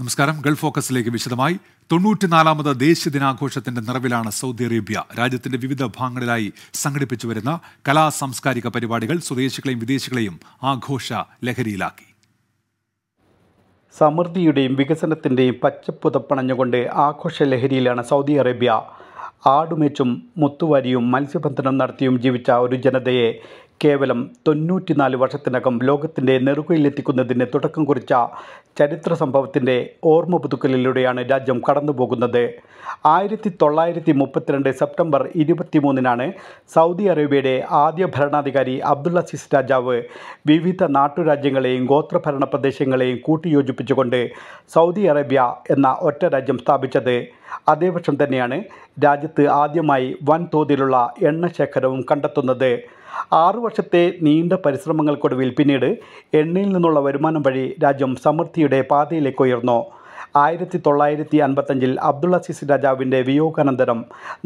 നമസ്കാരം ഗൾഫ് ഫോക്കസിലേക്ക് വിശദമായി തൊണ്ണൂറ്റിനാലാമത് ദേശീയ ദിനാഘോഷത്തിന്റെ നിറവിലാണ് സൗദി അറേബ്യ രാജ്യത്തിന്റെ വിവിധ ഭാഗങ്ങളിലായി സംഘടിപ്പിച്ചു വരുന്ന കലാ സാംസ്കാരിക പരിപാടികൾ സ്വദേശികളെയും വിദേശികളെയും ആഘോഷ ലഹരിയിലാക്കി സമൃദ്ധിയുടെയും വികസനത്തിന്റെയും പച്ചപ്പുതപ്പണഞ്ഞുകൊണ്ട് ആഘോഷ ലഹരിയിലാണ് സൗദി അറേബ്യ ആടുമേച്ചും മുത്തുവാരിയും മത്സ്യബന്ധനം നടത്തിയും ജീവിച്ച ഒരു ജനതയെ കേവലം തൊണ്ണൂറ്റിനാല് വർഷത്തിനകം ലോകത്തിൻ്റെ നെറുകയിലെത്തിക്കുന്നതിന് തുടക്കം കുറിച്ച ചരിത്ര സംഭവത്തിൻ്റെ ഓർമ്മ പുതുക്കലിലൂടെയാണ് രാജ്യം കടന്നുപോകുന്നത് ആയിരത്തി തൊള്ളായിരത്തി മുപ്പത്തിരണ്ട് സെപ്റ്റംബർ ഇരുപത്തിമൂന്നിനാണ് സൗദി അറേബ്യയുടെ ആദ്യ ഭരണാധികാരി അബ്ദുള്ള സിസ് രാജാവ് വിവിധ നാട്ടുരാജ്യങ്ങളെയും ഗോത്രഭരണ പ്രദേശങ്ങളെയും കൂട്ടിയോജിപ്പിച്ചുകൊണ്ട് സൗദി അറേബ്യ എന്ന ഒറ്റ രാജ്യം സ്ഥാപിച്ചത് അതേ വർഷം തന്നെയാണ് രാജ്യത്ത് ആദ്യമായി വൻതോതിലുള്ള എണ്ണശേഖരവും കണ്ടെത്തുന്നത് ആറു വർഷത്തെ നീണ്ട പരിശ്രമങ്ങൾക്കൊടുവിൽ പിന്നീട് എണ്ണയിൽ നിന്നുള്ള വരുമാനം വഴി രാജ്യം സമൃദ്ധിയുടെ പാതയിലേക്ക് ഉയർന്നു ആയിരത്തി തൊള്ളായിരത്തി അൻപത്തഞ്ചിൽ അബ്ദുൾ അസീസ് രാജാവിൻ്റെ വിയോഗാനന്തരം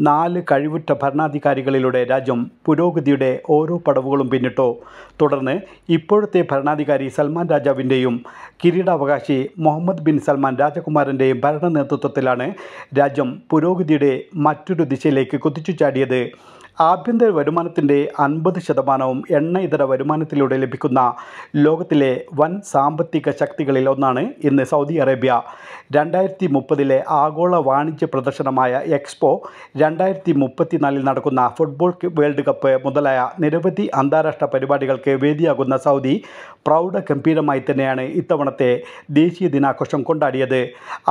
നാല് കഴിവുറ്റ ഭരണാധികാരികളിലൂടെ രാജ്യം പുരോഗതിയുടെ ഓരോ പടവുകളും പിന്നിട്ടു തുടർന്ന് ഇപ്പോഴത്തെ ഭരണാധികാരി സൽമാൻ രാജാവിൻ്റെയും കിരീടാവകാശി മുഹമ്മദ് ബിൻ സൽമാൻ രാജകുമാരൻ്റെയും ഭരണ നേതൃത്വത്തിലാണ് രാജ്യം പുരോഗതിയുടെ മറ്റൊരു ദിശയിലേക്ക് കുതിച്ചു ചാടിയത് ആഭ്യന്തര വരുമാനത്തിൻ്റെ അൻപത് ശതമാനവും എണ്ണ ഇതര വരുമാനത്തിലൂടെ ലഭിക്കുന്ന ലോകത്തിലെ വൻ സാമ്പത്തിക ശക്തികളിൽ ഒന്നാണ് ഇന്ന് സൗദി അറേബ്യ രണ്ടായിരത്തി മുപ്പതിലെ ആഗോള വാണിജ്യ പ്രദർശനമായ എക്സ്പോ രണ്ടായിരത്തി മുപ്പത്തിനാലിൽ നടക്കുന്ന ഫുട്ബോൾ വേൾഡ് കപ്പ് മുതലായ നിരവധി അന്താരാഷ്ട്ര പരിപാടികൾക്ക് വേദിയാകുന്ന സൗദി പ്രൗഢ ഗംഭീരമായി തന്നെയാണ് ഇത്തവണത്തെ ദേശീയ ദിനാഘോഷം കൊണ്ടാടിയത്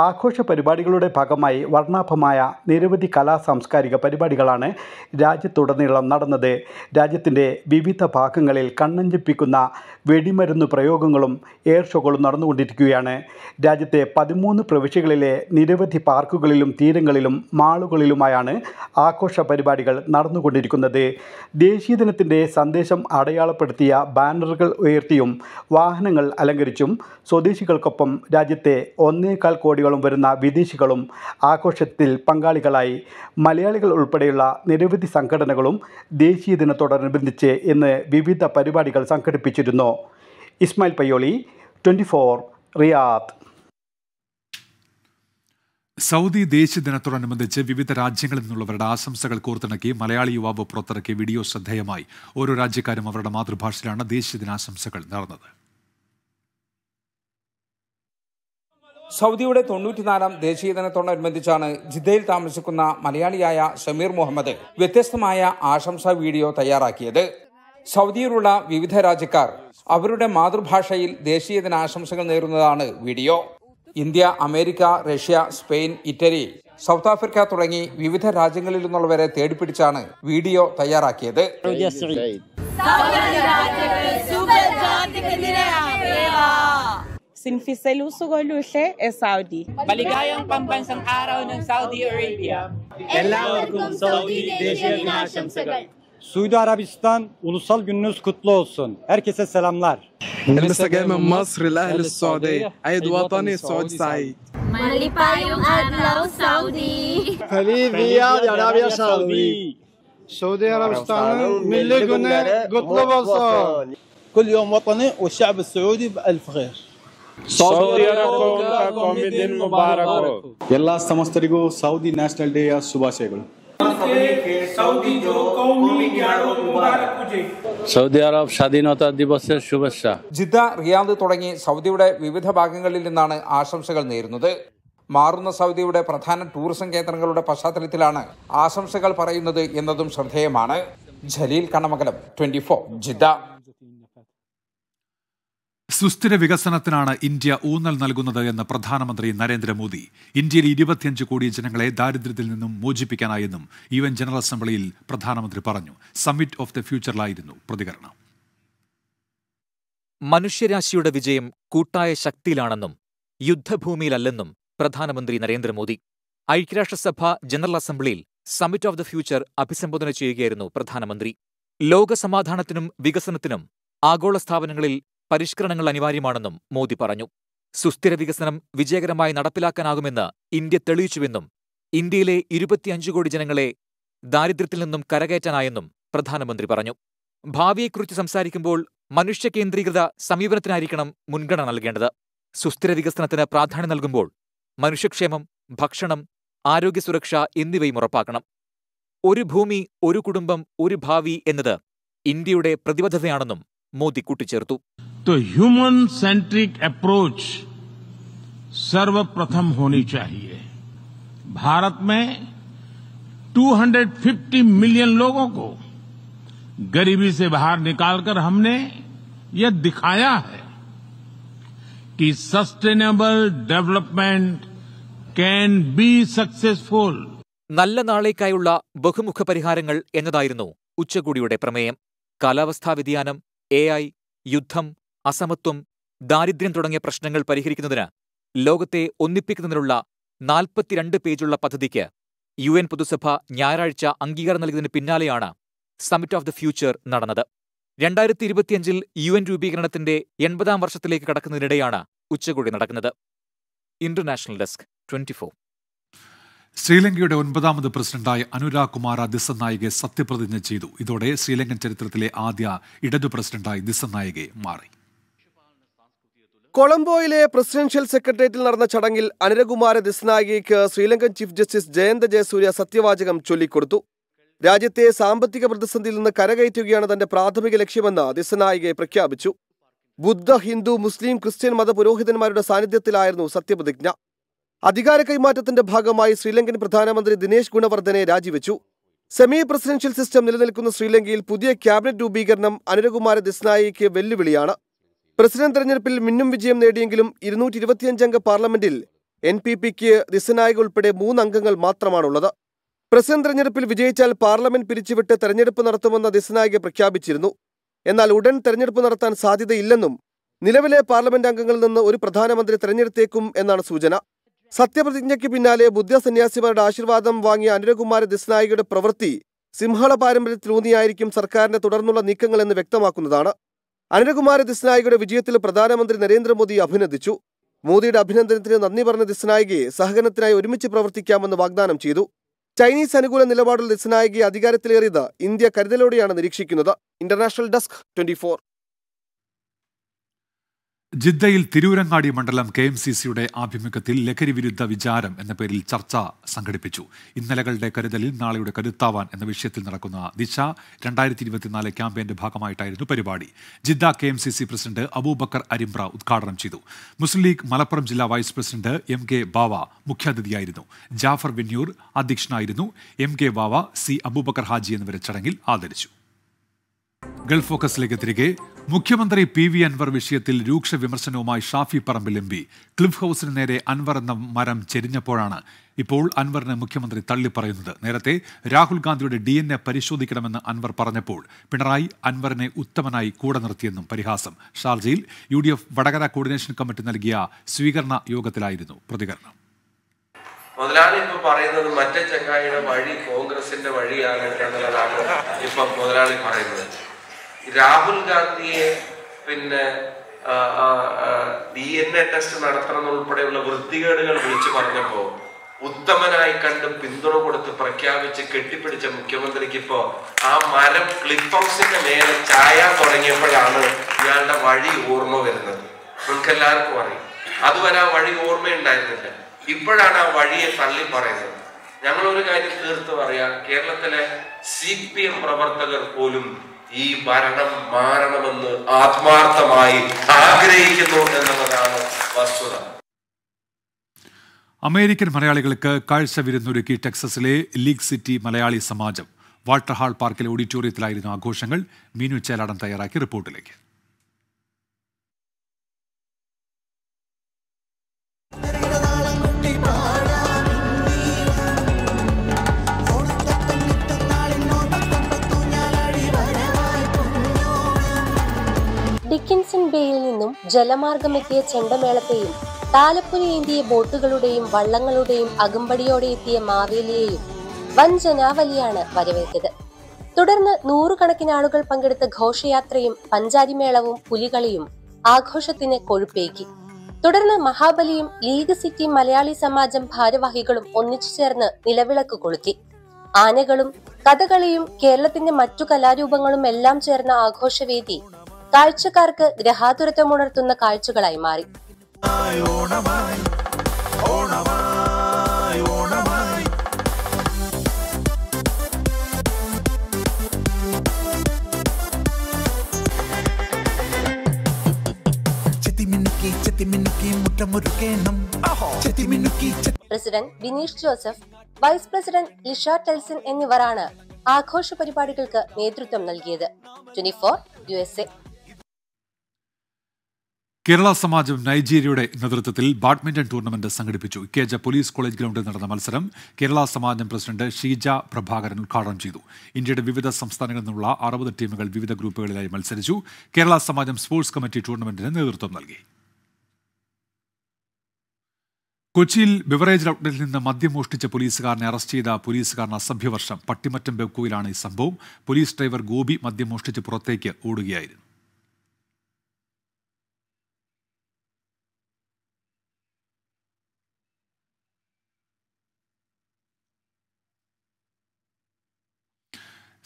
ആഘോഷ പരിപാടികളുടെ ഭാഗമായി വർണ്ണാഭമായ നിരവധി കലാ സാംസ്കാരിക പരിപാടികളാണ് രാജ്യത്തുടനീളം നടന്നത് രാജ്യത്തിൻ്റെ വിവിധ ഭാഗങ്ങളിൽ കണ്ണഞ്ചിപ്പിക്കുന്ന വെടിമരുന്ന് പ്രയോഗങ്ങളും എയർ ഷോകളും നടന്നുകൊണ്ടിരിക്കുകയാണ് രാജ്യത്തെ പതിമൂന്ന് പ്രവിശ്യകളിലെ നിരവധി പാർക്കുകളിലും തീരങ്ങളിലും മാളുകളിലുമായാണ് ആഘോഷ പരിപാടികൾ നടന്നുകൊണ്ടിരിക്കുന്നത് ദേശീയ ദിനത്തിൻ്റെ സന്ദേശം അടയാളപ്പെടുത്തിയ ബാനറുകൾ ഉയർത്തിയും വാഹനങ്ങൾ അലങ്കരിച്ചും സ്വദേശികൾക്കൊപ്പം രാജ്യത്തെ ഒന്നേകാൽ കോടികളും വരുന്ന വിദേശികളും ആഘോഷത്തിൽ പങ്കാളികളായി മലയാളികൾ ഉൾപ്പെടെയുള്ള നിരവധി സംഘടനകളും ദേശീയ ദിനത്തോടനുബന്ധിച്ച് ഇന്ന് വിവിധ പരിപാടികൾ സംഘടിപ്പിച്ചിരുന്നു Ismail Payyoli twenty Riyadh Saudi ദേശീയ ദിനത്തോടനുബന്ധിച്ച് വിവിധ രാജ്യങ്ങളിൽ നിന്നുള്ളവരുടെ ആശംസകൾ കോർത്തിണക്കി മലയാളി യുവാവ് പുറത്തിറക്കിയ വീഡിയോ ശ്രദ്ധേയമായി ഓരോ രാജ്യക്കാരും അവരുടെ മാതൃഭാഷയിലാണ് ദേശീയ ദിനാശംസകൾ നടന്നത് സൗദിയുടെ തൊണ്ണൂറ്റിനാലാം ദേശീയ ദിനത്തോടനുബന്ധിച്ചാണ് ജിദ്ദയിൽ താമസിക്കുന്ന മലയാളിയായ ഷമീർ മുഹമ്മദ് വ്യത്യസ്തമായ ആശംസാ വീഡിയോ തയ്യാറാക്കിയത് സൗദിയിലുള്ള വിവിധ രാജ്യക്കാർ അവരുടെ മാതൃഭാഷയിൽ ദേശീയ ദിനാശംസകൾ നേരുന്നതാണ് video India America Russia Spain Italy South Africa തുടങ്ങി വിവിധ രാജ്യങ്ങളിൽ നിന്നുള്ളവരെ തേടിപ്പിടിച്ചാണ് വീഡിയോ തയ്യാറാക്കിയത് Sinfiselu Sugoluhle e Saudi. Maligayang pambansang araw ng Saudi Arabia. എല്ലാവർക്കും സൗദി ദേശീയ ദിനാശംസകൾ സൗദി അറബിസ്ഥാൻ ഉlusal gününüz kutlu olsun. Herkese selamlar. لسه جاي من مصر لاهل السعوديه عيد وطني سعودي سعيد مالي ماليبايو ادلو سعودي فليبيا يا يعني عربيا سعودي سعودي عربستان ملي قلنا قطلب وصال كل يوم وطني والشعب السعودي بألف خير سعودي يا کا قومی دن مبارک ہو اللہ سمجھ سعودی نیشنل Saudi Arab സ്വാധീനോത്താ ദിവസ ശുഭേച്ഛ ജിദ്ദ റിയാദ് തുടങ്ങി സൗദിയുടെ വിവിധ ഭാഗങ്ങളിൽ നിന്നാണ് ആശംസകൾ നേരുന്നത് മാറുന്ന സൗദിയുടെ പ്രധാന ടൂറിസം കേന്ദ്രങ്ങളുടെ പശ്ചാത്തലത്തിലാണ് ആശംസകൾ പറയുന്നത് എന്നതും ശ്രദ്ധേയമാണ് ജലീൽ കണമകലം ട്വന്റി ജിദ്ദ സുസ്ഥിര വികസനത്തിനാണ് ഇന്ത്യ ഊന്നൽ നൽകുന്നത് എന്ന് പ്രധാനമന്ത്രി നരേന്ദ്രമോദി ഇന്ത്യയിൽ ഇരുപത്തിയഞ്ച് കോടി ജനങ്ങളെ ദാരിദ്ര്യത്തിൽ നിന്നും മോചിപ്പിക്കാനായെന്നും യു എൻ ജനറൽ അസംബ്ലിയിൽ പ്രധാനമന്ത്രി പറഞ്ഞു സമ്മിറ്റ് ഓഫ് ദ ഫ്യൂച്ചറിലായിരുന്നു പ്രതികരണം മനുഷ്യരാശിയുടെ വിജയം കൂട്ടായ ശക്തിയിലാണെന്നും യുദ്ധഭൂമിയിലല്ലെന്നും പ്രധാനമന്ത്രി നരേന്ദ്രമോദി ഐക്യരാഷ്ട്രസഭ ജനറൽ അസംബ്ലിയിൽ സമ്മിറ്റ് ഓഫ് ദ ഫ്യൂച്ചർ അഭിസംബോധന ചെയ്യുകയായിരുന്നു പ്രധാനമന്ത്രി ലോകസമാധാനത്തിനും വികസനത്തിനും ആഗോള സ്ഥാപനങ്ങളിൽ പരിഷ്കരണങ്ങൾ അനിവാര്യമാണെന്നും മോദി പറഞ്ഞു സുസ്ഥിര വികസനം വിജയകരമായി നടപ്പിലാക്കാനാകുമെന്ന് ഇന്ത്യ തെളിയിച്ചുവെന്നും ഇന്ത്യയിലെ ഇരുപത്തിയഞ്ച് കോടി ജനങ്ങളെ ദാരിദ്ര്യത്തിൽ നിന്നും കരകയറ്റാനായെന്നും പ്രധാനമന്ത്രി പറഞ്ഞു ഭാവിയെക്കുറിച്ച് സംസാരിക്കുമ്പോൾ മനുഷ്യ കേന്ദ്രീകൃത സമീപനത്തിനായിരിക്കണം മുൻഗണന നൽകേണ്ടത് സുസ്ഥിര വികസനത്തിന് പ്രാധാന്യം നൽകുമ്പോൾ മനുഷ്യക്ഷേമം ഭക്ഷണം ആരോഗ്യ സുരക്ഷ എന്നിവയും ഉറപ്പാക്കണം ഒരു ഭൂമി ഒരു കുടുംബം ഒരു ഭാവി എന്നത് ഇന്ത്യയുടെ പ്രതിബദ്ധതയാണെന്നും മോദി കൂട്ടിച്ചേർത്തു तो ह्यूमन सेंट्रिक अप्रोच सर्वप्रथम होनी चाहिए भारत में 250 मिलियन लोगों को गरीबी से बाहर निकालकर हमने यह दिखाया है कि sustainable development can be successful നല്ല നാളേക്കായുള്ള ബഹുമുഖ പരിഹാരങ്ങൾ എന്നതായിരുന്നു ഉച്ചകോടിയുടെ പ്രമേയം കാലാവസ്ഥാ വ്യതിയാനം എ ഐ യുദ്ധം അസമത്വം ദാരിദ്ര്യം തുടങ്ങിയ പ്രശ്നങ്ങൾ പരിഹരിക്കുന്നതിന് ലോകത്തെ ഒന്നിപ്പിക്കുന്നതിനുള്ള നാൽപ്പത്തിരണ്ട് പേജുള്ള പദ്ധതിക്ക് യു എൻ പൊതുസഭ ഞായറാഴ്ച അംഗീകാരം നൽകിയതിന് പിന്നാലെയാണ് സമിറ്റ് ഓഫ് ദ ഫ്യൂച്ചർ നടന്നത് രണ്ടായിരത്തി ഇരുപത്തിയഞ്ചിൽ യു എൻ രൂപീകരണത്തിന്റെ എൺപതാം വർഷത്തിലേക്ക് കടക്കുന്നതിനിടെയാണ് ഉച്ചകോടി നടക്കുന്നത് ഇന്റർനാഷണൽ ഡെസ്ക് ട്വന്റി ഫോർ ശ്രീലങ്കയുടെ ഒൻപതാമത് പ്രസിഡന്റായ അനുരാഗ് കുമാര ദിസനായികെ സത്യപ്രതിജ്ഞ ചെയ്തു ഇതോടെ ശ്രീലങ്കൻ ചരിത്രത്തിലെ ആദ്യ ഇടതു പ്രസിഡന്റായി ദിസനായികെ മാറി കൊളംബോയിലെ പ്രസിഡൻഷ്യൽ സെക്രട്ടേറിയറ്റിൽ നടന്ന ചടങ്ങിൽ അനിരകുമാര ദിസ്നായികയ്ക്ക് ശ്രീലങ്കൻ ചീഫ് ജസ്റ്റിസ് ജയന്ത ജയസൂര്യ സത്യവാചകം ചൊല്ലിക്കൊടുത്തു രാജ്യത്തെ സാമ്പത്തിക പ്രതിസന്ധിയിൽ നിന്ന് കരകയറ്റുകയാണ് തന്റെ പ്രാഥമിക ലക്ഷ്യമെന്ന് ദിസനായികെ പ്രഖ്യാപിച്ചു ബുദ്ധ ഹിന്ദു മുസ്ലിം ക്രിസ്ത്യൻ മത പുരോഹിതന്മാരുടെ സാന്നിധ്യത്തിലായിരുന്നു സത്യപ്രതിജ്ഞ അധികാര കൈമാറ്റത്തിന്റെ ഭാഗമായി ശ്രീലങ്കൻ പ്രധാനമന്ത്രി ദിനേശ് ഗുണവർദ്ധനെ രാജിവെച്ചു സെമി പ്രസിഡൻഷ്യൽ സിസ്റ്റം നിലനിൽക്കുന്ന ശ്രീലങ്കയിൽ പുതിയ ക്യാബിനറ്റ് രൂപീകരണം അനിരകുമാര ദിസ്നായികയ്ക്ക് വെല്ലുവിളിയാണ് പ്രസിഡന്റ് തെരഞ്ഞെടുപ്പിൽ മിന്നും വിജയം നേടിയെങ്കിലും ഇരുന്നൂറ്റി ഇരുപത്തിയഞ്ചംഗ പാർലമെന്റിൽ എൻ പി പിക്ക് ദിസനായക ഉൾപ്പെടെ മൂന്നംഗങ്ങൾ മാത്രമാണുള്ളത് പ്രസിഡന്റ് തെരഞ്ഞെടുപ്പിൽ വിജയിച്ചാൽ പാർലമെന്റ് പിരിച്ചുവിട്ട് തെരഞ്ഞെടുപ്പ് നടത്തുമെന്ന ദിസനായിക പ്രഖ്യാപിച്ചിരുന്നു എന്നാൽ ഉടൻ തെരഞ്ഞെടുപ്പ് നടത്താൻ സാധ്യതയില്ലെന്നും നിലവിലെ പാർലമെന്റ് അംഗങ്ങളിൽ നിന്ന് ഒരു പ്രധാനമന്ത്രി തെരഞ്ഞെടുത്തേക്കും എന്നാണ് സൂചന സത്യപ്രതിജ്ഞയ്ക്ക് പിന്നാലെ ബുദ്ധ സന്യാസിമാരുടെ ആശീർവാദം വാങ്ങിയ അനുരകുമാര ദിസ്നായികയുടെ പ്രവൃത്തി സിംഹള പാരമ്പര്യത്തിലൂന്നിയായിരിക്കും സർക്കാരിന്റെ തുടർന്നുള്ള നീക്കങ്ങളെന്ന് വ്യക്തമാക്കുന്നതാണ് അനുരകുമാര ദിസ്നായികയുടെ വിജയത്തിൽ പ്രധാനമന്ത്രി നരേന്ദ്രമോദി അഭിനന്ദിച്ചു മോദിയുടെ അഭിനന്ദനത്തിന് നന്ദി പറഞ്ഞ ദിസ്നായികയെ സഹകരണത്തിനായി ഒരുമിച്ച് പ്രവർത്തിക്കാമെന്ന് വാഗ്ദാനം ചെയ്തു ചൈനീസ് അനുകൂല നിലപാടുള്ള ദിസ്നായികയെ അധികാരത്തിലേറിയത് ഇന്ത്യ കരുതലോടെയാണ് നിരീക്ഷിക്കുന്നത് ഇന്റർനാഷണൽ ഡെസ്ക് ട്വന്റി ജിദ്ദയിൽ തിരൂരങ്ങാടി മണ്ഡലം കെ എം സി സിയുടെ ആഭിമുഖ്യത്തിൽ ലഹരി വിരുദ്ധ വിചാരം എന്ന പേരിൽ ചർച്ച സംഘടിപ്പിച്ചു ഇന്നലകളുടെ കരുതലിൽ നാളെയുടെ കരുത്താവാൻ എന്ന വിഷയത്തിൽ നടക്കുന്ന ദിശ രണ്ടായിരത്തി ഇരുപത്തിനാല് ക്യാമ്പയിന്റെ ഭാഗമായിട്ടായിരുന്നു പരിപാടി Jeddah K M C C president Abubakar Arimbra ഉദ്ഘാടനം ചെയ്തു മുസ്ലിം ലീഗ് മലപ്പുറം ജില്ലാ vice president M K Bava മുഖ്യാതിഥിയായിരുന്നു ജാഫർ വിന്യൂർ അധ്യക്ഷനായിരുന്നു M K Bava C Abubakar Haji എന്നിവരെ ചടങ്ങിൽ ആദരിച്ചു ഗൾഫ് ഫോക്കസിലേക്ക് തിരികെ മുഖ്യമന്ത്രി പി വി അൻവർ വിഷയത്തിൽ രൂക്ഷ വിമർശനവുമായി Shafi Parambil M P Cliff ഹൌസിന് നേരെ അൻവർ എന്ന മരം ചെരിഞ്ഞപ്പോഴാണ് ഇപ്പോൾ അൻവറിനെ മുഖ്യമന്ത്രി തള്ളിപ്പറയുന്നത് നേരത്തെ രാഹുൽ ഗാന്ധിയുടെ ഡി എൻ എ പരിശോധിക്കണമെന്ന് അൻവർ പറഞ്ഞപ്പോൾ പിണറായി അൻവറിനെ ഉത്തമനായി കൂടെ നിർത്തിയെന്നും പരിഹാസം ഷാർജയിൽ U D F Vadakara coordination committee നൽകിയ സ്വീകരണ യോഗത്തിലായിരുന്നു പ്രതികരണം മുതലാളി ഇപ്പൊ പറയുന്നത് മറ്റേ ചങ്ങായിയുടെ വഴി കോൺഗ്രസിന്റെ വഴിയാണ് എന്നുള്ളതാണ് ഇപ്പൊ മുതലാളി പറയുന്നത് രാഹുൽ ഗാന്ധിയെ പിന്നെ ഡി എൻ എ ടെസ്റ്റ് നടത്തണം ഉൾപ്പെടെയുള്ള വൃത്തികേടുകൾ വിളിച്ചു പറഞ്ഞപ്പോ ഉത്തമനായി കണ്ട് പിന്തുണ കൊടുത്ത് പ്രഖ്യാപിച്ച് കെട്ടിപ്പിടിച്ച മുഖ്യമന്ത്രിക്ക് ഇപ്പോ ആ മരം ക്ലിപ്പ് ഹൗസിന്റെ മേലെ ചായ തുടങ്ങിയപ്പോഴാണ് ഇയാളുടെ വഴി ഓർമ്മ വരുന്നത് നമുക്ക് എല്ലാവർക്കും അറിയാം അതുവരെ ആ വഴി ഓർമ്മയുണ്ടായിരുന്നില്ല ഇപ്പോഴാണ് ആ വഴിയെ തള്ളി പറയുന്നത് ഞങ്ങളൊരു ഒരു കാര്യം തീർത്ത് പറയാം കേരളത്തിലെ സി പി എം പ്രവർത്തകർ പോലും ഈ മരണം മാറണമെന്ന് ആത്മാർത്ഥമായി ആഗ്രഹിക്കുന്നു എന്നുള്ളതാണ് വസ്തുത അമേരിക്കൻ മലയാളികൾക്ക് കാഴ്ച വിരുന്നൊരുക്കി ടെക്സസിലെ League City Malayali Samajam Water Hall പാർക്കിലെ ഓഡിറ്റോറിയത്തിലായിരുന്നു ആഘോഷങ്ങൾ മീനു ചേലാടൻ തയ്യാറാക്കി റിപ്പോർട്ടിലേക്ക് ഡിക്കിൻസൺ ബേയിൽ നിന്നും ജലമാർഗമെത്തിയ ചെണ്ടമേളത്തെയും താലപ്പുരയേന്തിയ ബോട്ടുകളുടെയും വള്ളങ്ങളുടെയും അകമ്പടിയോടെ എത്തിയ മാവേലിയെയും വൻ ജനാവലിയാണ് വരവേറ്റത് തുടർന്ന് നൂറുകണക്കിന് ആളുകൾ പങ്കെടുത്ത ഘോഷയാത്രയും പഞ്ചാരിമേളവും പുലികളിയും ആഘോഷത്തിന് കൊഴുപ്പേകി തുടർന്ന് മഹാബലിയും ലീഗ് സിറ്റി മലയാളി സമാജം ഭാരവാഹികളും ഒന്നിച്ചു ചേർന്ന് നിലവിളക്ക് കൊളുത്തി ആനകളും കഥകളിയും കേരളത്തിന്റെ മറ്റു കലാരൂപങ്ങളും എല്ലാം ചേർന്ന ആഘോഷവേദി കാഴ്ചക്കാർക്ക് ഗ്രഹാതുരത്വം ഉണർത്തുന്ന കാഴ്ചകളായി മാറി president Bineesh Joseph vice president Lisha Telson എന്നിവരാണ് ആഘോഷ പരിപാടികൾക്ക് നേതൃത്വം നൽകിയത് twenty four U S A Kerala Samajam നൈജീരിയയുടെ നേതൃത്വത്തിൽ ബാഡ്മിന്റൺ ടൂർണമെന്റ് സംഘടിപ്പിച്ചു ഇക്കേജ പോലീസ് കോളേജ് ഗ്രൗണ്ടിൽ നടന്ന മത്സരം കേരള സമാജം പ്രസിഡന്റ് ഷീജ പ്രഭാകരൻ ഉദ്ഘാടനം ചെയ്തു ഇന്ത്യയുടെ വിവിധ സംസ്ഥാനങ്ങളിൽ നിന്നുള്ള അറുപത് ടീമുകൾ വിവിധ ഗ്രൂപ്പുകളിലായി മത്സരിച്ചു കേരള സമാജം സ്പോർട്സ് കമ്മിറ്റി ടൂർണമെന്റിന് നേതൃത്വം നൽകി കൊച്ചിയിൽ ബിവറേജ് ഔട്ട്ലെറ്റിൽ നിന്ന് മദ്യം മോഷ്ടിച്ച പോലീസുകാരനെ അറസ്റ്റ് ചെയ്ത പോലീസുകാരൻ അസഭ്യവർഷം പട്ടിമറ്റം ബെക്കുവിലാണ് ഈ സംഭവം പോലീസ് ഡ്രൈവർ ഗോപി മദ്യം മോഷ്ടിച്ച് പുറത്തേക്ക് ഓടുകയായിരുന്നു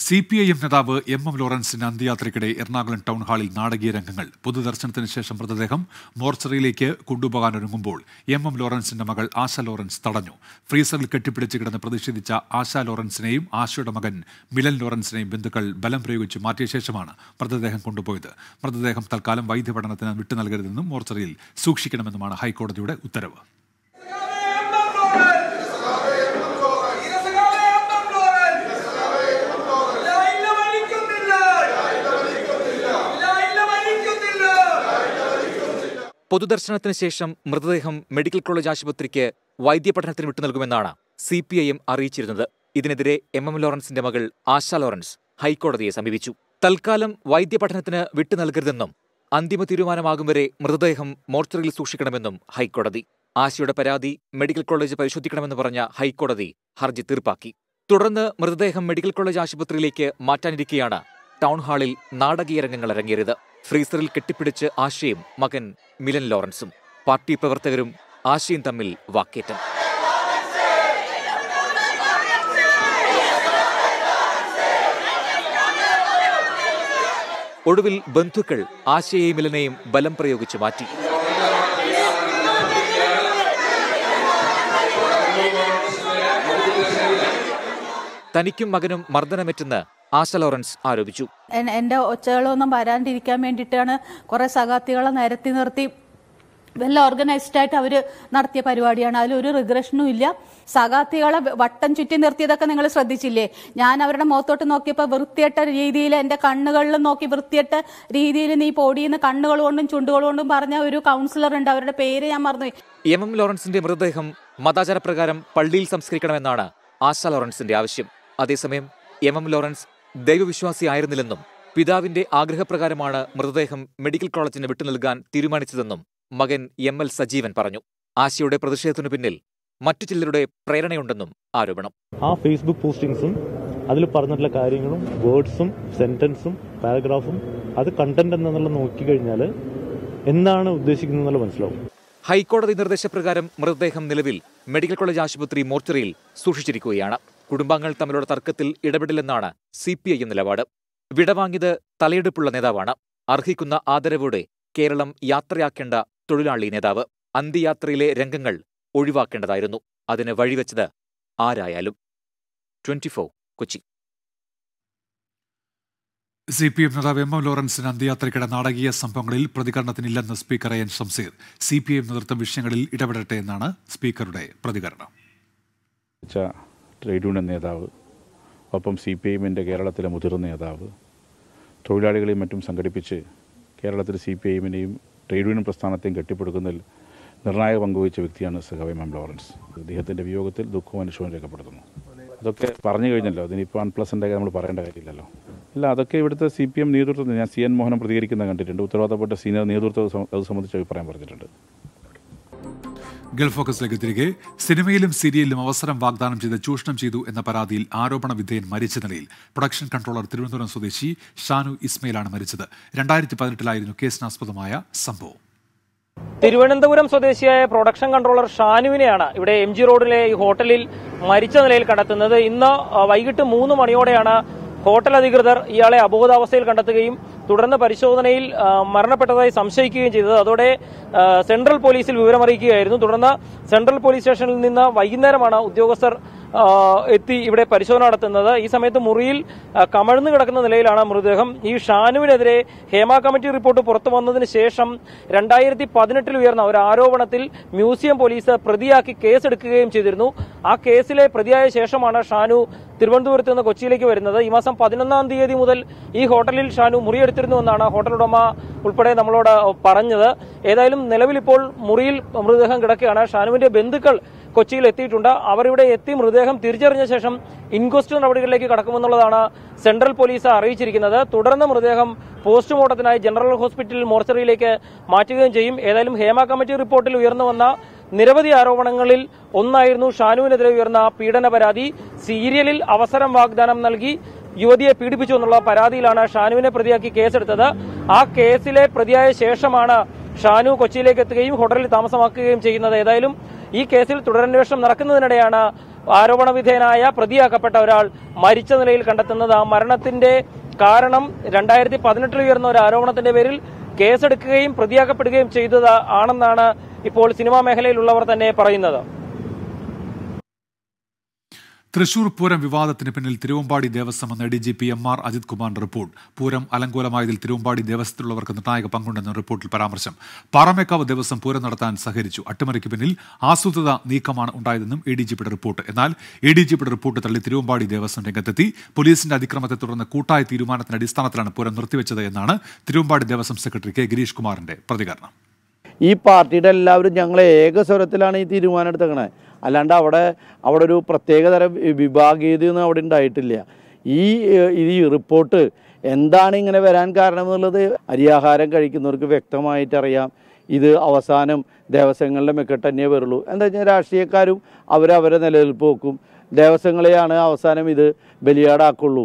സി പി ഐ എം നേതാവ് എം എം ലോറൻസിന്റെ അന്ത്യയാത്രയ്ക്കിടെ എറണാകുളം ടൗൺ ഹാളിൽ നാടകീയ രംഗങ്ങൾ പൊതുദർശനത്തിന് ശേഷം മൃതദേഹം മോർച്ചറിയിലേക്ക് കൊണ്ടുപോകാൻ ഒരുങ്ങുമ്പോൾ എം എം ലോറൻസിന്റെ മകൾ ആശ ലോറൻസ് തടഞ്ഞു ഫ്രീസറിൽ കെട്ടിപ്പിടിച്ച് കിടന്ന് പ്രതിഷേധിച്ച ആശ ലോറൻസിനെയും ആശയുടെ മകൻ മിലൻ ലോറൻസിനെയും ബന്ധുക്കൾ ബലം പ്രയോഗിച്ച് മാറ്റിയ ശേഷമാണ് മൃതദേഹം കൊണ്ടുപോയത് മൃതദേഹം തൽക്കാലം വൈദ്യപഠനത്തിന് വിട്ടു നൽകരുതെന്നും മോർച്ചറിയിൽ സൂക്ഷിക്കണമെന്നുമാണ് ഹൈക്കോടതിയുടെ ഉത്തരവ് പൊതുദർശനത്തിന് ശേഷം മൃതദേഹം മെഡിക്കൽ കോളേജ് ആശുപത്രിക്ക് വൈദ്യപഠനത്തിന് വിട്ടു നൽകുമെന്നാണ് സി പി ഐ എം അറിയിച്ചിരുന്നത് ഇതിനെതിരെ എം എം ലോറൻസിന്റെ മകൾ ആശ ലോറൻസ് ഹൈക്കോടതിയെ സമീപിച്ചു തൽക്കാലം വൈദ്യപഠനത്തിന് വിട്ടു നൽകരുതെന്നും അന്തിമ തീരുമാനമാകും വരെ മൃതദേഹം മോർച്ചറിയിൽ സൂക്ഷിക്കണമെന്നും ഹൈക്കോടതി ആശയുടെ പരാതി മെഡിക്കൽ കോളേജ് പരിശോധിക്കണമെന്ന് പറഞ്ഞ ഹൈക്കോടതി ഹർജി തീർപ്പാക്കി തുടർന്ന് മൃതദേഹം മെഡിക്കൽ കോളേജ് ആശുപത്രിയിലേക്ക് മാറ്റാനിരിക്കെയാണ് ടൗൺ ഹാളിൽ നാടകീയ രംഗങ്ങൾ അരങ്ങേറിയത് ഫ്രീസറിൽ കെട്ടിപ്പിടിച്ച് ആശയും മകൻ മിലൻ ലോറൻസും പാർട്ടി പ്രവർത്തകരും ആശയും തമ്മിൽ വാക്കേറ്റം ഒടുവിൽ ബന്ധുക്കൾ ആശയെയും മിലനെയും ബലം പ്രയോഗിച്ച് മാറ്റി തനിക്കും മകനും മർദ്ദനമേറ്റെന്ന് ആശ ലോറൻസ് ആരോപിച്ചു എന്റെ ഒച്ചകളൊന്നും വരാണ്ടിരിക്കാൻ വേണ്ടിയിട്ടാണ് കുറേ സഹാത്തികളെ നിരത്തി നിർത്തി വെൽ ഓർഗനൈസ്ഡ് ആയിട്ട് അവർ നടത്തിയ പരിപാടിയാണ് അതിലൊരു റിഗ്രഷനും ഇല്ല സഹാത്തികളെ വട്ടം ചുറ്റി നിർത്തിയതൊക്കെ നിങ്ങൾ ശ്രദ്ധിച്ചില്ലേ ഞാൻ അവരുടെ മുഖത്തോട്ട് നോക്കിയപ്പോൾ വൃത്തിയട്ട രീതിയിൽ എൻ്റെ കണ്ണുകളിലും നോക്കി വൃത്തിയട്ട രീതിയിൽ നീ പൊടിയുന്ന കണ്ണുകൾ കൊണ്ടും ചുണ്ടുകൾ കൊണ്ടും പറഞ്ഞ ഒരു കൗൺസിലർ ഉണ്ട് അവരുടെ പേര് ഞാൻ പറഞ്ഞു എം എം ലോറൻസിന്റെ മൃതദേഹം മതാചാരപ്രകാരം പള്ളിയിൽ സംസ്കരിക്കണമെന്നാണ് ആശ ലോറൻസിന്റെ ആവശ്യം അതേസമയം എം എം ലോറൻസ് ദൈവവിശ്വാസിയായിരുന്നില്ലെന്നും പിതാവിന്റെ ആഗ്രഹപ്രകാരമാണ് മൃതദേഹം മെഡിക്കൽ കോളേജിന് വിട്ടു നൽകാൻ തീരുമാനിച്ചതെന്നും മകൻ എം എൽ സജീവൻ പറഞ്ഞു ആശയുടെ പ്രതിഷേധത്തിനു പിന്നിൽ മറ്റു ചിലരുടെ പ്രേരണയുണ്ടെന്നും ആരോപണം ആ ഫേസ്ബുക്ക് പോസ്റ്റിംഗ്സും അതിൽ പറഞ്ഞിട്ടുള്ള കാര്യങ്ങളും വേർഡ്സും സെന്റൻസും പാരഗ്രാഫും അത് കണ്ടന്റ് എന്നുള്ള നോക്കിക്കഴിഞ്ഞാൽ എന്താണ് ഉദ്ദേശിക്കുന്നത് എന്നുള്ള മനസ്സിലാവും ഹൈക്കോടതി നിർദ്ദേശപ്രകാരം മൃതദേഹം നിലവിൽ മെഡിക്കൽ കോളേജ് ആശുപത്രി മോർച്ചറിയിൽ സൂക്ഷിച്ചിരിക്കുകയാണ് കുടുംബാംഗങ്ങൾ തമ്മിലുള്ള തർക്കത്തിൽ ഇടപെടില്ലെന്നാണ് സി പി ഐ നിലപാട് വിടവാങ്ങിയത് തലയെടുപ്പുള്ള നേതാവാണ് അർഹിക്കുന്ന ആദരവോടെ കേരളം യാത്രയാക്കേണ്ട തൊഴിലാളി നേതാവ് അന്ത്യയാത്രയിലെ രംഗങ്ങൾ ഒഴിവാക്കേണ്ടതായിരുന്നു അതിന് വഴിവെച്ചത് ആരായാലും twenty Kochi C P M നേതാവ് എം എം ലോറൻസിന് അന്ത്യയാത്രയ്ക്കിടെ നാടകീയ സംഭവങ്ങളിൽ പ്രതികരണത്തിനില്ലെന്ന് speaker N Shamseer C P M നേതൃത്വം വിഷയങ്ങളിൽ ഇടപെടട്ടെ എന്നാണ് സ്പീക്കറുടെ പ്രതികരണം ട്രേഡ് യൂണിയൻ നേതാവ് ഒപ്പം സി പി എമ്മിൻ്റെ കേരളത്തിലെ മുതിർന്ന നേതാവ് തൊഴിലാളികളെയും മറ്റും സംഘടിപ്പിച്ച് കേരളത്തിൽ സി പി ഐമ്മിനെയും ട്രേഡ് യൂണിയൻ പ്രസ്ഥാനത്തെയും കെട്ടിപ്പടുക്കുന്നതിൽ നിർണായക പങ്കുവഹിച്ച വ്യക്തിയാണ് സഖാവ് മാം ലോറൻസ് അദ്ദേഹത്തിൻ്റെ വിയോഗത്തിൽ ദുഃഖവും അനുശോചനം രേഖപ്പെടുത്തുന്നു അതൊക്കെ പറഞ്ഞു കഴിഞ്ഞല്ലോ അതിനിപ്പോൾ അൺപ്ലസൻ്റൊക്കെ നമ്മൾ പറയേണ്ട കാര്യമില്ലല്ലോ അല്ല അതൊക്കെ ഇവിടുത്തെ സി പി എം നേതൃത്വത്തിൽ ഞാൻ സി എൻ മോഹനം പ്രതികരിക്കുന്ന കണ്ടിട്ടുണ്ട് ഉത്തരവാദിത്തപ്പെട്ട സീനിയർ നേതൃത്വം അത് സംബന്ധിച്ച് അഭിപ്രായം പറഞ്ഞിട്ടുണ്ട് ഗൾഫ് ഫോക്കസിലേക്ക് തിരികെ സിനിമയിലും സീരിയലിലും അവസരം വാഗ്ദാനം ചെയ്ത് ചൂഷണം ചെയ്തു എന്ന പരാതിയിൽ ആരോപണ വിധേയൻ മരിച്ച നിലയിൽ പ്രൊഡക്ഷൻ കൺട്രോളർ തിരുവനന്തപുരം സ്വദേശി ഷാനു ഇസ്മയിലാണ് മരിച്ചത് രണ്ടായിരത്തി പതിനെട്ടിലായിരുന്നു കേസിനാസ്പദമായ സംഭവം തിരുവനന്തപുരം സ്വദേശിയായ പ്രൊഡക്ഷൻ കൺട്രോളർ ഷാനുവിനെയാണ് ഇവിടെ എം ജി റോഡിലെ ഈ ഹോട്ടലിൽ മരിച്ച നിലയിൽ കണ്ടെത്തുന്നത് ഇന്ന് വൈകിട്ട് മൂന്ന് മണിയോടെയാണ് ഹോട്ടൽ അധികൃതർ ഇയാളെ അബോധാവസ്ഥയിൽ കണ്ടെത്തുകയും തുടർന്ന് പരിശോധനയിൽ മരണപ്പെട്ടതായി സംശയിക്കുകയും ചെയ്തത് അതോടെ സെൻട്രൽ പോലീസിൽ വിവരമറിയിക്കുകയായിരുന്നു തുടർന്ന് സെൻട്രൽ പോലീസ് സ്റ്റേഷനിൽ നിന്ന് വൈകുന്നേരമാണ് ഉദ്യോഗസ്ഥർ എത്തി ഇവിടെ പരിശോധന നടത്തുന്നത് ഈ സമയത്ത് മുറിയിൽ കമഴ്ന്നു കിടക്കുന്ന നിലയിലാണ് മൃതദേഹം ഈ ഷാനുവിനെതിരെ ഹേമ കമ്മിറ്റി റിപ്പോർട്ട് പുറത്തു വന്നതിന് ശേഷം രണ്ടായിരത്തി പതിനെട്ടിൽ ഉയർന്ന ഒരു ആരോപണത്തിൽ മ്യൂസിയം പോലീസ് പ്രതിയാക്കി കേസെടുക്കുകയും ചെയ്തിരുന്നു ആ കേസിലെ പ്രതിയായ ശേഷമാണ് ഷാനു തിരുവനന്തപുരത്ത് നിന്ന് കൊച്ചിയിലേക്ക് വരുന്നത് ഈ മാസം പതിനൊന്നാം തീയതി മുതൽ ഈ ഹോട്ടലിൽ ഷാനു മുറിയെടുത്ത് കൊടുത്തിരുന്നുവെന്നാണ് ഹോട്ടൽ ഉടമ ഉൾപ്പെടെ നമ്മളോട് പറഞ്ഞത് ഏതായാലും നിലവിലിപ്പോൾ മുറിയിൽ മൃതദേഹം കിടക്കുകയാണ് ഷാനുവിന്റെ ബന്ധുക്കൾ കൊച്ചിയിൽ എത്തിയിട്ടുണ്ട് അവരിവിടെ എത്തി മൃതദേഹം തിരിച്ചറിഞ്ഞ ശേഷം ഇൻക്വസ്റ്റ് നടപടികളിലേക്ക് കടക്കുമെന്നുള്ളതാണ് സെൻട്രൽ പോലീസ് അറിയിച്ചിരിക്കുന്നത് തുടർന്ന് മൃതദേഹം പോസ്റ്റ്മോർട്ടത്തിനായി ജനറൽ ഹോസ്പിറ്റൽ മോർച്ചറിയിലേക്ക് മാറ്റുകയും ചെയ്യും ഏതായാലും ഹേമ കമ്മിറ്റി റിപ്പോർട്ടിൽ ഉയർന്നു വന്ന നിരവധി ആരോപണങ്ങളിൽ ഒന്നായിരുന്നു ഷാനുവിനെതിരെ ഉയർന്ന പീഡന പരാതി സീരിയലിൽ അവസരം വാഗ്ദാനം നൽകി യുവതിയെ പീഡിപ്പിച്ചു എന്നുള്ള പരാതിയിലാണ് ഷാനുവിനെ പ്രതിയാക്കി കേസെടുത്തത് ആ കേസിലെ പ്രതിയായ ശേഷമാണ് ഷാനു കൊച്ചിയിലേക്ക് എത്തുകയും ഹോട്ടലിൽ താമസമാക്കുകയും ചെയ്യുന്നത് ഏതായാലും ഈ കേസിൽ തുടരന്വേഷണം നടക്കുന്നതിനിടെയാണ് ആരോപണ വിധേയനായ പ്രതിയാക്കപ്പെട്ട ഒരാൾ മരിച്ച നിലയിൽ കണ്ടെത്തുന്നത് ആ മരണത്തിന്റെ കാരണം രണ്ടായിരത്തി പതിനെട്ടിൽ ഉയർന്ന ഒരു ആരോപണത്തിന്റെ പേരിൽ കേസെടുക്കുകയും പ്രതിയാക്കപ്പെടുകയും ചെയ്തത് ആണെന്നാണ് ഇപ്പോൾ സിനിമാ മേഖലയിലുള്ളവർ തന്നെ പറയുന്നത് തൃശൂർ പൂരം വിവാദത്തിന് പിന്നിൽ തിരുവമ്പാടി ദേവസ്വം എന്ന D G P M R Ajith കുമാറിന്റെ റിപ്പോർട്ട് പൂരം അലങ്കോലമായതിൽ തിരുവമ്പാടി ദേവസ്വത്തിലുള്ളവർക്ക് നിർണായക പങ്കുണ്ടെന്ന റിപ്പോർട്ടിൽ പരാമർശം പാറമേക്കാവ് ദേവസ്വം പൂരം നടത്താൻ സഹകരിച്ചു അട്ടിമറിക്ക് പിന്നിൽ ആസൂത്രിത നീക്കമാണ് ഉണ്ടായതെന്നും എ ഡി ജി പിയുടെ റിപ്പോർട്ട് എന്നാൽ എ ഡി ജി പിയുടെ റിപ്പോർട്ട് തള്ളി തിരുവമ്പാടി ദേവസ്വം രംഗത്തെത്തി പോലീസിന്റെ അതിക്രമത്തെ തുടർന്ന് കൂട്ടായ തീരുമാനത്തിന്റെ അടിസ്ഥാനത്തിലാണ് പൂരം നിർത്തിവെച്ചത് എന്നാണ് തിരുവമ്പാടി ദേവസ്വം സെക്രട്ടറി കെ ഗിരീഷ് കുമാറിന്റെ പ്രതികരണം ഈ പാർട്ടിയുടെ എല്ലാവരും ഞങ്ങളെ ഏകസ്വരത്തിലാണ് ഈ തീരുമാനം എടുത്തേക്കണേ അല്ലാണ്ട് അവിടെ അവിടെ ഒരു പ്രത്യേകതരം വിഭാഗീയതയൊന്നും അവിടെ ഉണ്ടായിട്ടില്ല ഈ ഈ റിപ്പോർട്ട് എന്താണ് ഇങ്ങനെ വരാൻ കാരണമെന്നുള്ളത് അരിയാഹാരം കഴിക്കുന്നവർക്ക് വ്യക്തമായിട്ടറിയാം ഇത് അവസാനം ദേവസ്വങ്ങളുടെ മെക്കെട്ട് തന്നെ വരുള്ളൂ എന്താ വെച്ചാൽ രാഷ്ട്രീയക്കാരും അവരവരെ നിലനിൽപ്പ് വെക്കും ദേവസ്വങ്ങളെയാണ് അവസാനം ഇത് ബലിയാടാക്കുള്ളൂ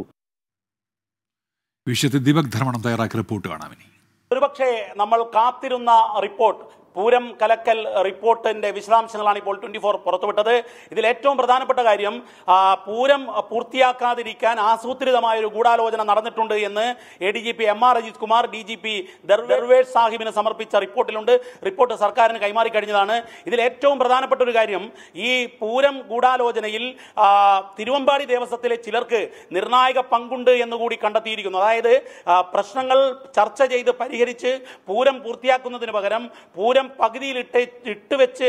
വിഷയത്തിൽ ദീപക് ധർമ്മണം തയ്യാറാക്കിയ റിപ്പോർട്ട് കാണാം ഒരുപക്ഷെ നമ്മൾ കാത്തിരുന്ന റിപ്പോർട്ട് പൂരം കലക്കൽ റിപ്പോർട്ടിന്റെ വിശദാംശങ്ങളാണ് ഇപ്പോൾ ട്വന്റി ഫോർ പുറത്തുവിട്ടത് ഇതിൽ ഏറ്റവും പ്രധാനപ്പെട്ട കാര്യം പൂരം പൂർത്തിയാക്കാതിരിക്കാൻ ആസൂത്രിതമായ ഒരു ഗൂഢാലോചന നടന്നിട്ടുണ്ട് എന്ന് A D G P M R Ajith Kumar D G P Darvesh സാഹിബിന് സമർപ്പിച്ച റിപ്പോർട്ടിലുണ്ട് റിപ്പോർട്ട് സർക്കാരിന് കൈമാറി കഴിഞ്ഞതാണ് ഇതിൽ ഏറ്റവും പ്രധാനപ്പെട്ട ഒരു കാര്യം ഈ പൂരം ഗൂഢാലോചനയിൽ തിരുവമ്പാടി ദേവസ്വത്തിലെ ചിലർക്ക് നിർണായക പങ്കുണ്ട് എന്ന് കൂടി കണ്ടെത്തിയിരിക്കുന്നു അതായത് പ്രശ്നങ്ങൾ ചർച്ച ചെയ്ത് പരിഹരിച്ച് പൂരം പൂർത്തിയാക്കുന്നതിന് പകരം പൂരം ബന്ധം പകുതിയിൽ ഇട്ട് വെച്ച്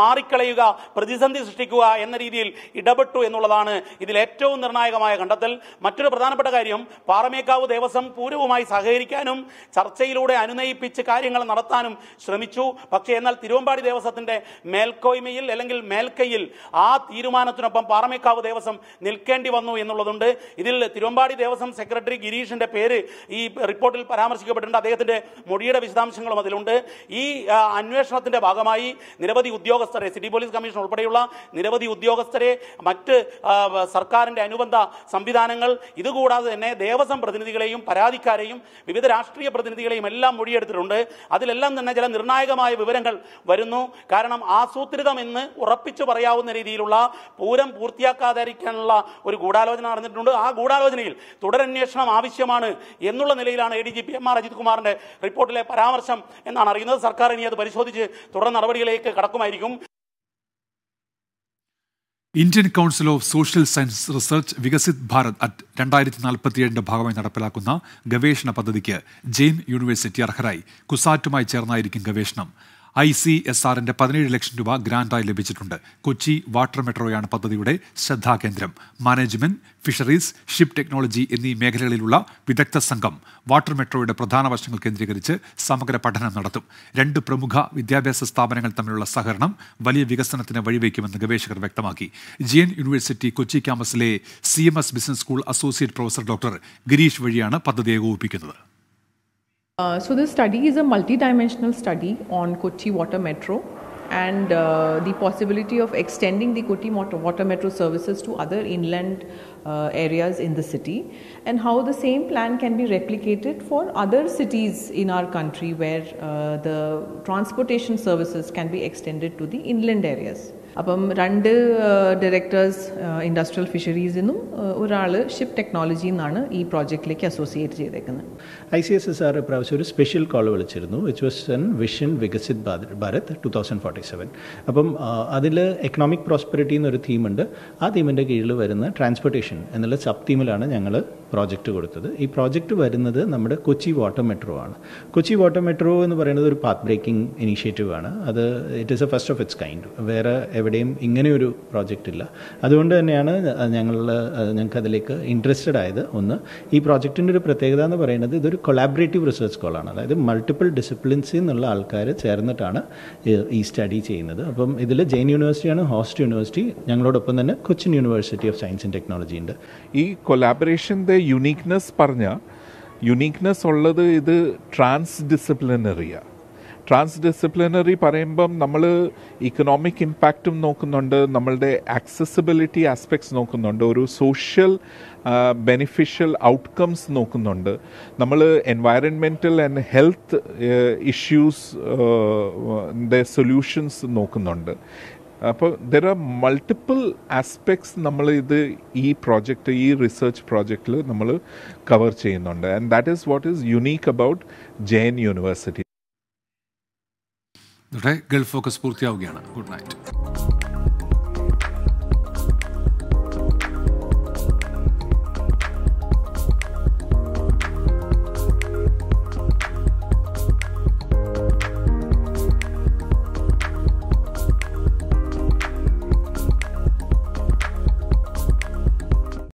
മാറിക്കളയുക പ്രതിസന്ധി സൃഷ്ടിക്കുക എന്ന രീതിയിൽ ഇടപെട്ടു എന്നുള്ളതാണ് ഇതിൽ ഏറ്റവും നിർണായകമായ കണ്ടെത്തൽ മറ്റൊരു പ്രധാനപ്പെട്ട കാര്യം പാറമേക്കാവ് ദേവസ്വം പൂരവുമായി സഹകരിക്കാനും ചർച്ചയിലൂടെ അനുനയിപ്പിച്ച് കാര്യങ്ങൾ നടത്താനും ശ്രമിച്ചു പക്ഷേ എന്നാൽ തിരുവമ്പാടി ദേവസ്വത്തിന്റെ മേൽക്കോയ്മയിൽ അല്ലെങ്കിൽ മേൽക്കൈയിൽ ആ തീരുമാനത്തിനൊപ്പം പാറമേക്കാവ് ദേവസ്വം നിൽക്കേണ്ടി വന്നു എന്നുള്ളതുണ്ട് ഇതിൽ തിരുവമ്പാടി ദേവസ്വം സെക്രട്ടറി ഗിരീഷിന്റെ പേര് ഈ റിപ്പോർട്ടിൽ പരാമർശിക്കപ്പെട്ടിട്ടുണ്ട് അദ്ദേഹത്തിന്റെ മൊഴിയുടെ വിശദാംശങ്ങളും അതിലുണ്ട് ഈ അന്വേഷണത്തിന്റെ ഭാഗമായി നിരവധി ഉദ്യോഗസ്ഥരെ സിറ്റി പോലീസ് കമ്മീഷൻ ഉൾപ്പെടെയുള്ള നിരവധി ഉദ്യോഗസ്ഥരെ മറ്റ് സർക്കാരിന്റെ അനുബന്ധ സംവിധാനങ്ങൾ ഇതുകൂടാതെ തന്നെ ദേവസ്വം പ്രതിനിധികളെയും പരാതിക്കാരെയും വിവിധ രാഷ്ട്രീയ പ്രതിനിധികളെയും എല്ലാം മൊഴിയെടുത്തിട്ടുണ്ട് അതിലെല്ലാം തന്നെ ചില നിർണായകമായ വിവരങ്ങൾ വരുന്നു കാരണം എന്ന് ഉറപ്പിച്ചു പറയാവുന്ന രീതിയിലുള്ള പൂരം പൂർത്തിയാക്കാതിരിക്കാനുള്ള ഒരു ഗൂഢാലോചന നടന്നിട്ടുണ്ട് ആ ഗൂഢാലോചനയിൽ തുടരന്വേഷണം ആവശ്യമാണ് എന്നുള്ള നിലയിലാണ് A D G P M R Ajith കുമാറിന്റെ റിപ്പോർട്ടിലെ പരാമർശം എന്നാണ് അറിയുന്നത് സർക്കാർ ഇനി അത് പരിശോധിച്ച് തുടർ നടപടികളിലേക്ക് കടക്കുമായിരിക്കും Indian council of social science research Viksit Bharat at രണ്ടായിരത്തി നാൽപ്പത്തിയേഴിന്റെ ഭാഗമായി നടപ്പിലാക്കുന്ന ഗവേഷണ പദ്ധതിക്ക് ജെയിൻ യൂണിവേഴ്സിറ്റി അർഹരായി കുസാറ്റുമായി ചേർന്നായിരിക്കും ഗവേഷണം ഐ സി എസ് ആറിന്റെ പതിനേഴ് ലക്ഷം രൂപ ഗ്രാന്റായി ലഭിച്ചിട്ടുണ്ട് കൊച്ചി വാട്ടർ മെട്രോയാണ് പദ്ധതിയുടെ ശ്രദ്ധാകേന്ദ്രം മാനേജ്മെന്റ് ഫിഷറീസ് ഷിപ്പ് ടെക്നോളജി എന്നീ മേഖലകളിലുള്ള വിദഗ്ധ സംഘം വാട്ടർ മെട്രോയുടെ പ്രധാന വശങ്ങൾ കേന്ദ്രീകരിച്ച് സമഗ്ര പഠനം നടത്തും രണ്ട് പ്രമുഖ വിദ്യാഭ്യാസ സ്ഥാപനങ്ങൾ തമ്മിലുള്ള സഹകരണം വലിയ വികസനത്തിന് വഴിവെക്കുമെന്ന് ഗവേഷകർ വ്യക്തമാക്കി ജി എൻ യൂണിവേഴ്സിറ്റി കൊച്ചി ക്യാമ്പസിലെ C business school associate professor doctor Gireesh വഴിയാണ് പദ്ധതി ഏകോപിപ്പിക്കുന്നത് Uh, so this study is a multidimensional study on Kochi Water Metro and uh, the possibility of extending the Kochi Water Metro services to other inland uh, areas in the city and how the same plan can be replicated for other cities in our country where uh, the transportation services can be extended to the inland areas. അപ്പം രണ്ട് directors industrial fisheries നിന്നും ഒരാൾ ship technology എന്നാണ് ഈ പ്രോജക്റ്റിലേക്ക് associate ചെയ്തേക്കുന്നത് I C S S R പ്രാവശ്യം ഒരു സ്പെഷ്യൽ കോൾ വിളിച്ചിരുന്നു which was envision Viksit Bharat two thousand forty seven അപ്പം അതിൽ എക്കണോമിക് പ്രോസ്പെരിറ്റി എന്നൊരു തീമുണ്ട് ആ തീമിൻ്റെ കീഴിൽ വരുന്ന ട്രാൻസ്പോർട്ടേഷൻ എന്നുള്ള സബ് തീമിലാണ് ഞങ്ങൾ പ്രോജക്റ്റ് കൊടുത്തത് ഈ പ്രോജക്റ്റ് വരുന്നത് നമ്മുടെ കൊച്ചി വാട്ടർ മെട്രോ ആണ് കൊച്ചി വാട്ടർ മെട്രോ എന്ന് പറയുന്നത് ഒരു പാത്ത് ബ്രേക്കിംഗ് ഇനീഷ്യേറ്റീവ് ആണ് അത് it is a first of its kind വേറെ എവിടെയും ഇങ്ങനെയൊരു പ്രോജക്റ്റ് ഇല്ല അതുകൊണ്ട് തന്നെയാണ് ഞങ്ങൾ ഞങ്ങൾക്ക് അതിലേക്ക് ഇൻട്രസ്റ്റഡ് ആയത് ഒന്ന് ഈ പ്രോജക്റ്റിൻ്റെ ഒരു പ്രത്യേകത എന്ന് പറയുന്നത് ഇതൊരു കൊളാബറേറ്റീവ് റിസർച്ച് സ്കോളാണ് അതായത് മൾട്ടിപ്പിൾ ഡിസിപ്ലിൻസിൽ നിന്നുള്ള ആൾക്കാർ ചേർന്നിട്ടാണ് ഈ സ്റ്റഡി ചെയ്യുന്നത് അപ്പം ഇതിൽ ജെയിൻ യൂണിവേഴ്സിറ്റിയാണ് ഹോസ്റ്റ് യൂണിവേഴ്സിറ്റി ഞങ്ങളോടൊപ്പം തന്നെ Cochin university of science and technology ഉണ്ട് ഈ കൊലാബറേഷൻ്റെ യുണീക്നെസ് പറഞ്ഞാൽ യുണീക്നെസ് ഉള്ളത് ഇത് ട്രാൻസ് ഡിസിപ്ലിനറിയാണ് ട്രാൻസ് ഡിസിപ്ലിനറി പറയുമ്പം നമ്മൾ ഇക്കണോമിക് ഇമ്പാക്റ്റും നോക്കുന്നുണ്ട് നമ്മളുടെ ആക്സസിബിലിറ്റി ആസ്പെക്ട്സ് നോക്കുന്നുണ്ട് ഒരു സോഷ്യൽ ബെനിഫിഷ്യൽ ഔട്ട്കംസ് നോക്കുന്നുണ്ട് നമ്മൾ environmental and health issues solutions നോക്കുന്നുണ്ട് അപ്പോൾ ദർ ആർ മൾട്ടിപ്പിൾ ആസ്പെക്ട്സ് നമ്മൾ ഇത് ഈ പ്രോജക്റ്റ് ഈ റിസർച്ച് പ്രോജക്റ്റിൽ നമ്മൾ കവർ ചെയ്യുന്നുണ്ട് and that is what is unique about Jain university ഇവിടെ ഗൾഫ് ഫോക്കസ് പൂർത്തിയാവുകയാണ് ഗുഡ് നൈറ്റ്